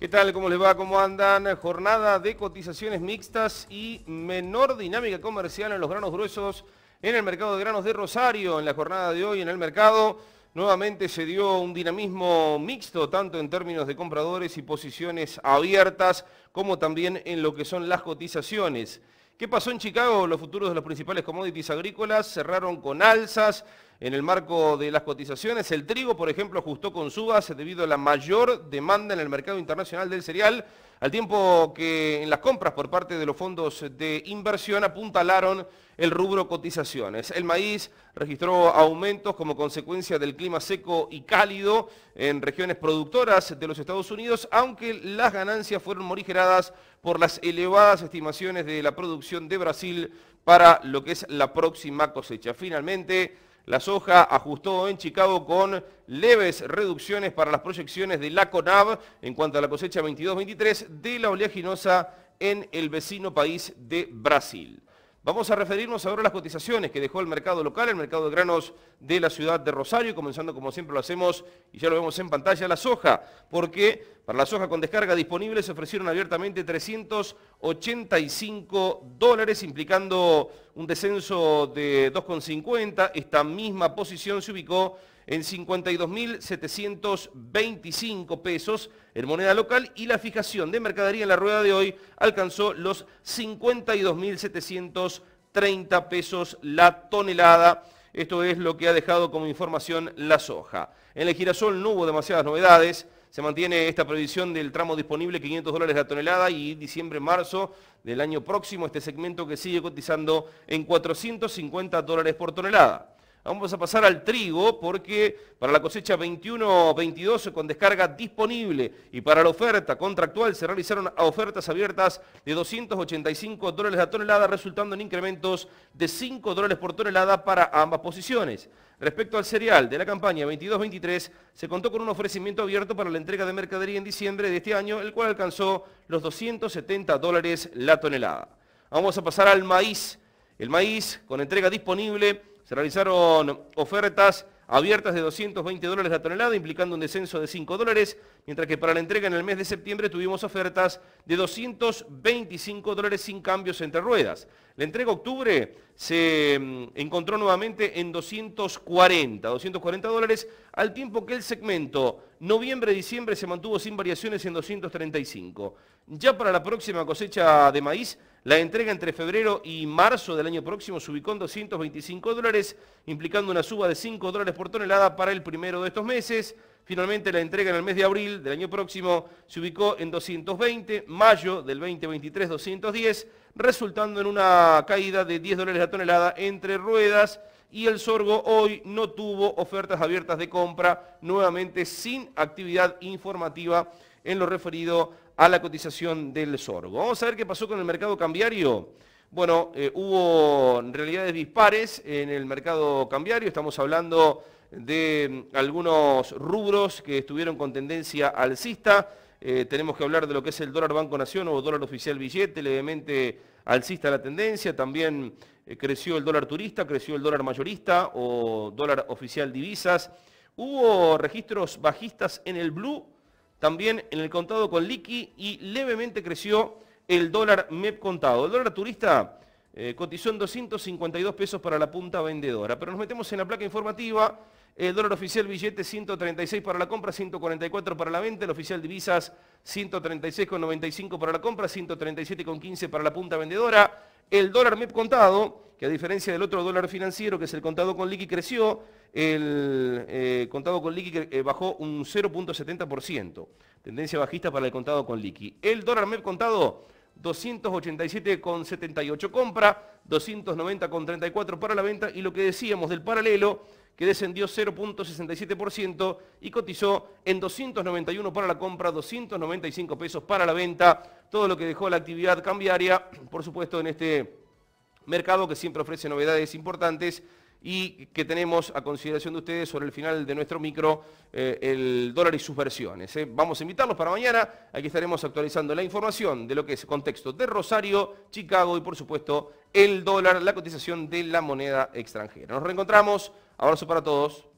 ¿Qué tal? ¿Cómo les va? ¿Cómo andan? Jornada de cotizaciones mixtas y menor dinámica comercial en los granos gruesos en el mercado de granos de Rosario. En la jornada de hoy en el mercado nuevamente se dio un dinamismo mixto, tanto en términos de compradores y posiciones abiertas, como también en lo que son las cotizaciones. ¿Qué pasó en Chicago? Los futuros de los principales commodities agrícolas cerraron con alzas. En el marco de las cotizaciones, el trigo, por ejemplo, ajustó con subas debido a la mayor demanda en el mercado internacional del cereal, al tiempo que en las compras por parte de los fondos de inversión apuntalaron el rubro cotizaciones. El maíz registró aumentos como consecuencia del clima seco y cálido en regiones productoras de los Estados Unidos, aunque las ganancias fueron morigeradas por las elevadas estimaciones de la producción de Brasil para lo que es la próxima cosecha. Finalmente, la soja ajustó en Chicago con leves reducciones para las proyecciones de la CONAB en cuanto a la cosecha 22-23 de la oleaginosa en el vecino país de Brasil. Vamos a referirnos ahora a las cotizaciones que dejó el mercado local, el mercado de granos de la ciudad de Rosario, comenzando como siempre lo hacemos, y ya lo vemos en pantalla, la soja, porque para la soja con descarga disponible se ofrecieron abiertamente 385 dólares, implicando un descenso de 2,50. Esta misma posición se ubicó en 52.725 pesos en moneda local y la fijación de mercadería en la rueda de hoy alcanzó los 52.730 pesos la tonelada. Esto es lo que ha dejado como información la soja. En el girasol no hubo demasiadas novedades. Se mantiene esta previsión del tramo disponible, 500 dólares la tonelada y diciembre-marzo del año próximo, este segmento que sigue cotizando en 450 dólares por tonelada. Vamos a pasar al trigo porque para la cosecha 21-22 con descarga disponible y para la oferta contractual se realizaron ofertas abiertas de 285 dólares la tonelada resultando en incrementos de 5 dólares por tonelada para ambas posiciones. Respecto al cereal de la campaña 22-23, se contó con un ofrecimiento abierto para la entrega de mercadería en diciembre de este año, el cual alcanzó los 270 dólares la tonelada. Vamos a pasar al maíz. El maíz con entrega disponible se realizaron ofertas abiertas de 220 dólares la tonelada, implicando un descenso de 5 dólares, mientras que para la entrega en el mes de septiembre tuvimos ofertas de 225 dólares sin cambios entre ruedas. La entrega octubre se mm, encontró nuevamente en 240, 240 dólares, al tiempo que el segmento noviembre-diciembre se mantuvo sin variaciones en 235. Ya para la próxima cosecha de maíz, la entrega entre febrero y marzo del año próximo se ubicó en 225 dólares, implicando una suba de 5 dólares por tonelada para el primero de estos meses. Finalmente, la entrega en el mes de abril del año próximo se ubicó en 220, mayo del 2023 210, resultando en una caída de 10 dólares la tonelada entre ruedas y el sorgo hoy no tuvo ofertas abiertas de compra, nuevamente sin actividad informativa en lo referido a la cotización del sorgo. Vamos a ver qué pasó con el mercado cambiario. Bueno, eh, hubo realidades dispares en el mercado cambiario, estamos hablando de mm, algunos rubros que estuvieron con tendencia alcista. Eh, tenemos que hablar de lo que es el dólar Banco Nación o dólar oficial billete, levemente alcista la tendencia. También eh, creció el dólar turista, creció el dólar mayorista o dólar oficial divisas. Hubo registros bajistas en el blue también en el contado con liqui y levemente creció el dólar MEP contado. El dólar turista eh, cotizó en 252 pesos para la punta vendedora, pero nos metemos en la placa informativa. El dólar oficial billete 136 para la compra, 144 para la venta. El oficial divisas 136,95 para la compra, 137,15 para la punta vendedora. El dólar MEP contado que a diferencia del otro dólar financiero, que es el contado con liqui, creció, el eh, contado con liqui eh, bajó un 0.70%. Tendencia bajista para el contado con liqui. El dólar MEP contado, 287,78 compra, 290,34 para la venta y lo que decíamos del paralelo, que descendió 0.67% y cotizó en 291 para la compra, 295 pesos para la venta, todo lo que dejó la actividad cambiaria, por supuesto, en este mercado que siempre ofrece novedades importantes y que tenemos a consideración de ustedes sobre el final de nuestro micro, eh, el dólar y sus versiones. ¿eh? Vamos a invitarlos para mañana, aquí estaremos actualizando la información de lo que es contexto de Rosario, Chicago y por supuesto el dólar, la cotización de la moneda extranjera. Nos reencontramos, abrazo para todos.